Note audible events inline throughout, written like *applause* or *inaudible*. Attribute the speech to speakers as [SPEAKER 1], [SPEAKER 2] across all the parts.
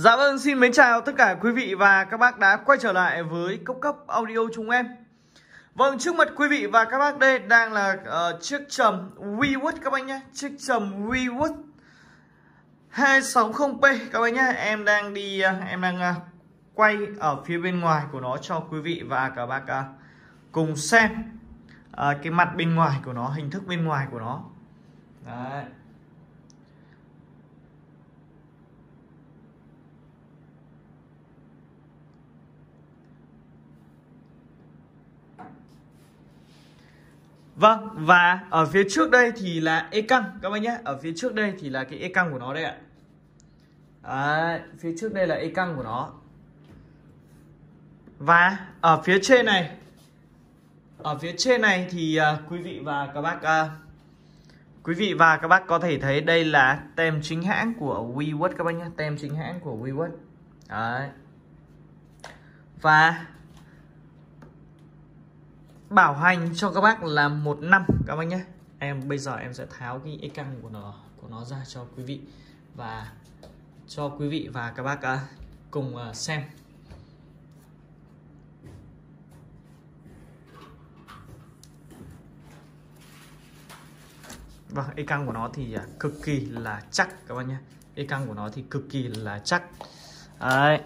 [SPEAKER 1] Dạ vâng, xin mến chào tất cả quý vị và các bác đã quay trở lại với Cốc Cấp Audio chúng em Vâng, trước mặt quý vị và các bác đây đang là uh, chiếc trầm WeWood các bác nhé Chiếc trầm WeWood 260p các bác nhé Em đang đi, uh, em đang uh, quay ở phía bên ngoài của nó cho quý vị và các bác uh, cùng xem uh, Cái mặt bên ngoài của nó, hình thức bên ngoài của nó Đấy Vâng và ở phía trước đây thì là e căng các bạn nhé Ở phía trước đây thì là cái e căng của nó đây ạ Đấy, phía trước đây là e căng của nó Và ở phía trên này Ở phía trên này thì uh, quý vị và các bác uh, Quý vị và các bác có thể thấy đây là tem chính hãng của WeWork các bác nhé Tem chính hãng của WeWork Đấy Và bảo hành cho các bác là một năm các bác nhé em bây giờ em sẽ tháo cái e căng của nó của nó ra cho quý vị và cho quý vị và các bác à, cùng à, xem và e căng của nó thì à, cực kỳ là chắc các bác nhé. E căng của nó thì cực kỳ là chắc. Đấy.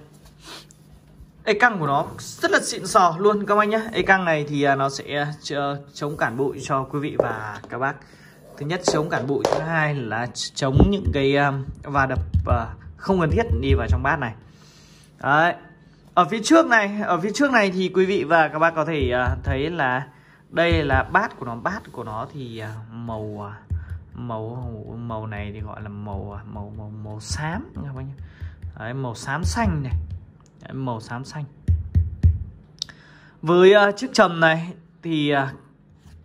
[SPEAKER 1] Ê căng của nó rất là xịn sò luôn các anh nhé Ê căng này thì à, nó sẽ à, ờ, chống cản bụi cho quý vị và các bác Thứ nhất chống cản bụi Thứ hai là chống những cái à, va đập không cần thiết đi vào trong bát này Đấy Ở phía trước này Ở phía trước này thì quý vị và các bác có thể thấy là Đây là bát của nó Bát của nó thì màu màu màu này thì gọi là màu màu màu màu xám các bác nhé Đấy, màu xám xanh này màu xám xanh với à, chiếc trầm này thì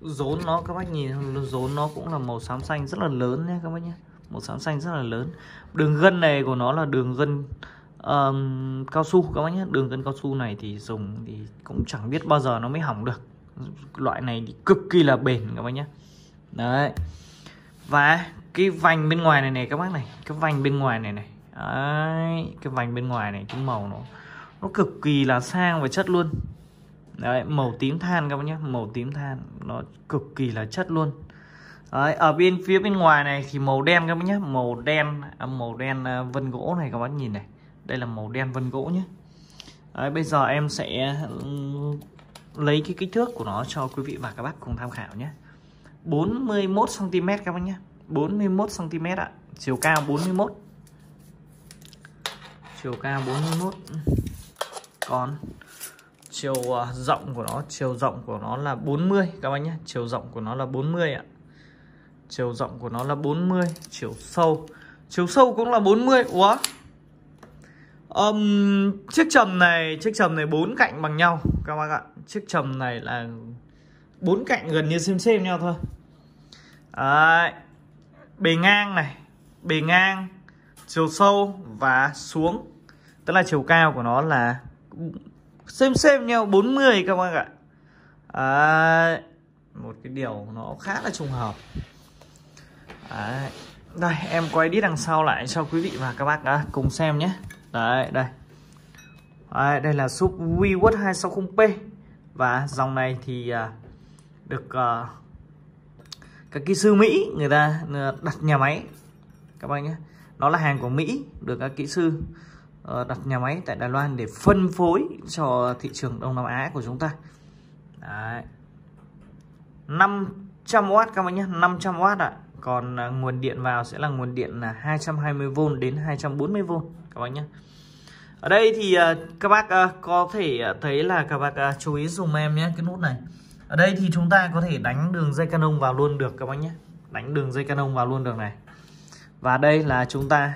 [SPEAKER 1] rốn à, nó các bác nhìn rốn nó cũng là màu xám xanh rất là lớn nhé các bác nhé màu xám xanh rất là lớn đường gân này của nó là đường gân um, cao su các bác nhé đường gân cao su này thì dùng thì cũng chẳng biết bao giờ nó mới hỏng được loại này thì cực kỳ là bền các bác nhé đấy và cái vành bên ngoài này này các bác này cái vành bên ngoài này này đấy, cái vành bên ngoài này cái màu nó nó cực kỳ là sang về chất luôn đấy màu tím than các bác nhé màu tím than nó cực kỳ là chất luôn đấy, ở bên phía bên ngoài này thì màu đen các bác nhé màu đen à, màu đen à, vân gỗ này các bác nhìn này đây là màu đen vân gỗ nhé đấy, bây giờ em sẽ lấy cái kích thước của nó cho quý vị và các bác cùng tham khảo nhé 41 cm các bác nhé 41 cm ạ chiều cao 41 chiều cao 41 con chiều à, rộng của nó chiều rộng của nó là 40 các bác nhé chiều rộng của nó là 40 ạ chiều rộng của nó là 40 chiều sâu chiều sâu cũng là 40 quá um, chiếc trầm này chiếc trầm này bốn cạnh bằng nhau các bác ạ chiếc trầm này là bốn cạnh gần như xem xem nhau thôi Đấy. bề ngang này bề ngang chiều sâu và xuống tức là chiều cao của nó là xem xem nhau 40 các bạn ạ à, một cái điều nó khá là trùng hợp Đấy. Đây em quay đi đằng sau lại cho quý vị và các bác đã cùng xem nhé Đấy đây Đấy, Đây là sub WeWord 260P Và dòng này thì à, được à, các kỹ sư Mỹ người ta đặt nhà máy Các bạn nhé Nó là hàng của Mỹ được các kỹ sư Ờ, đặt nhà máy tại Đài Loan để phân phối cho thị trường Đông Nam Á của chúng ta Đấy. 500W các bạn nhé 500W ạ à. còn nguồn điện vào sẽ là nguồn điện là 220V đến 240V các bạn nhé ở đây thì à, các bác à, có thể à, thấy là các bác chú ý dùng em nhé cái nút này ở đây thì chúng ta có thể đánh đường dây canon vào luôn được các bác nhé đánh đường dây canon vào luôn được này và đây là chúng ta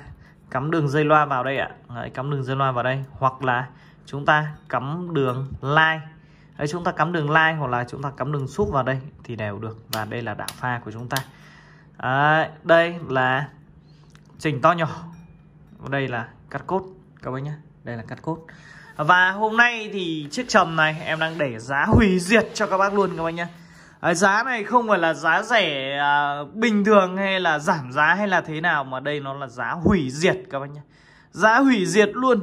[SPEAKER 1] cắm đường dây loa vào đây ạ Đấy, cắm đường dây loa vào đây hoặc là chúng ta cắm đường line Đấy, chúng ta cắm đường line hoặc là chúng ta cắm đường sút vào đây thì đều được và đây là đảo pha của chúng ta à, đây là chỉnh to nhỏ đây là cắt cốt các bác nhé đây là cắt cốt và hôm nay thì chiếc trầm này em đang để giá hủy diệt cho các bác luôn các bác nhé Ờ, giá này không phải là giá rẻ à, bình thường hay là giảm giá hay là thế nào mà đây nó là giá hủy diệt các bác nhá, giá hủy diệt luôn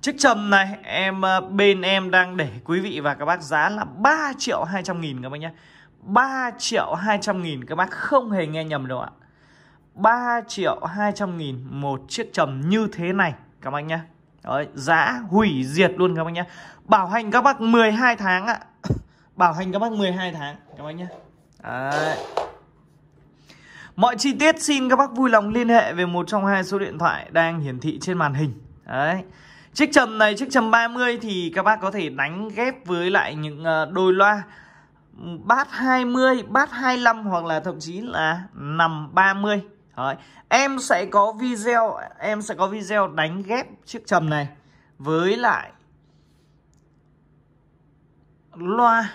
[SPEAKER 1] chiếc trầm này em à, bên em đang để quý vị và các bác giá là 3 triệu 200 nghìn các bác nhá, 3 triệu 200 nghìn các bác không hề nghe nhầm đâu ạ 3 triệu 200 nghìn một chiếc trầm như thế này các bác nhá, Đấy, giá hủy diệt luôn các bác nhá, Bảo hành các bác 12 tháng ạ bảo hành các bác 12 tháng các bác nhé Đấy. mọi chi tiết xin các bác vui lòng liên hệ về một trong hai số điện thoại đang hiển thị trên màn hình Đấy. chiếc trầm này chiếc trầm 30 thì các bác có thể đánh ghép với lại những ờ, đôi loa bát 20, bát 25 hoặc là thậm chí là nằm 30. Đấy. Em sẽ có video, em sẽ có video đánh ghép chiếc trầm này với lại loa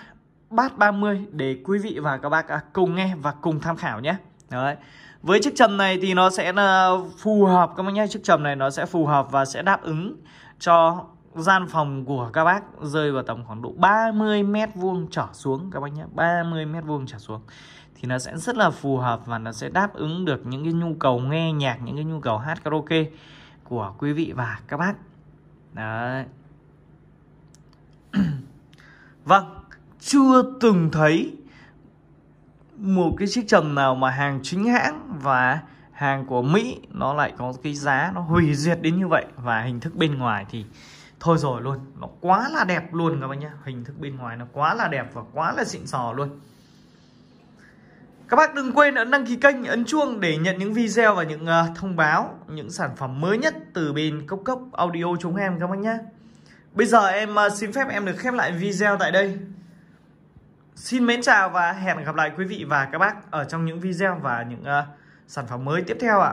[SPEAKER 1] bát 30 để quý vị và các bác à, cùng nghe và cùng tham khảo nhé Đấy. Với chiếc trầm này thì nó sẽ ờ, phù hợp các bác nhé Chiếc trầm này nó sẽ phù hợp và sẽ đáp ứng cho gian phòng của các bác rơi vào tầm khoảng độ 30 mét vuông trở xuống các bác nhé 30 mét vuông trở xuống thì nó sẽ rất là phù hợp và nó sẽ đáp ứng được những cái nhu cầu nghe nhạc những cái nhu cầu hát karaoke của quý vị và các bác đấy *clears throat* vâng chưa từng thấy một cái chiếc trần nào mà hàng chính hãng và hàng của Mỹ nó lại có cái giá nó hủy diệt đến như vậy và hình thức bên ngoài thì thôi rồi luôn nó quá là đẹp luôn các bạn nhé hình thức bên ngoài nó quá là đẹp và quá là xịn sò luôn các bác đừng quên ấn đăng ký kênh ấn chuông để nhận những video và những uh, thông báo những sản phẩm mới nhất từ bên cốc cốc audio chúng em các bác nhé bây giờ em uh, xin phép em được khép lại video tại đây Xin mến chào và hẹn gặp lại quý vị và các bác ở trong những video và những uh, sản phẩm mới tiếp theo ạ.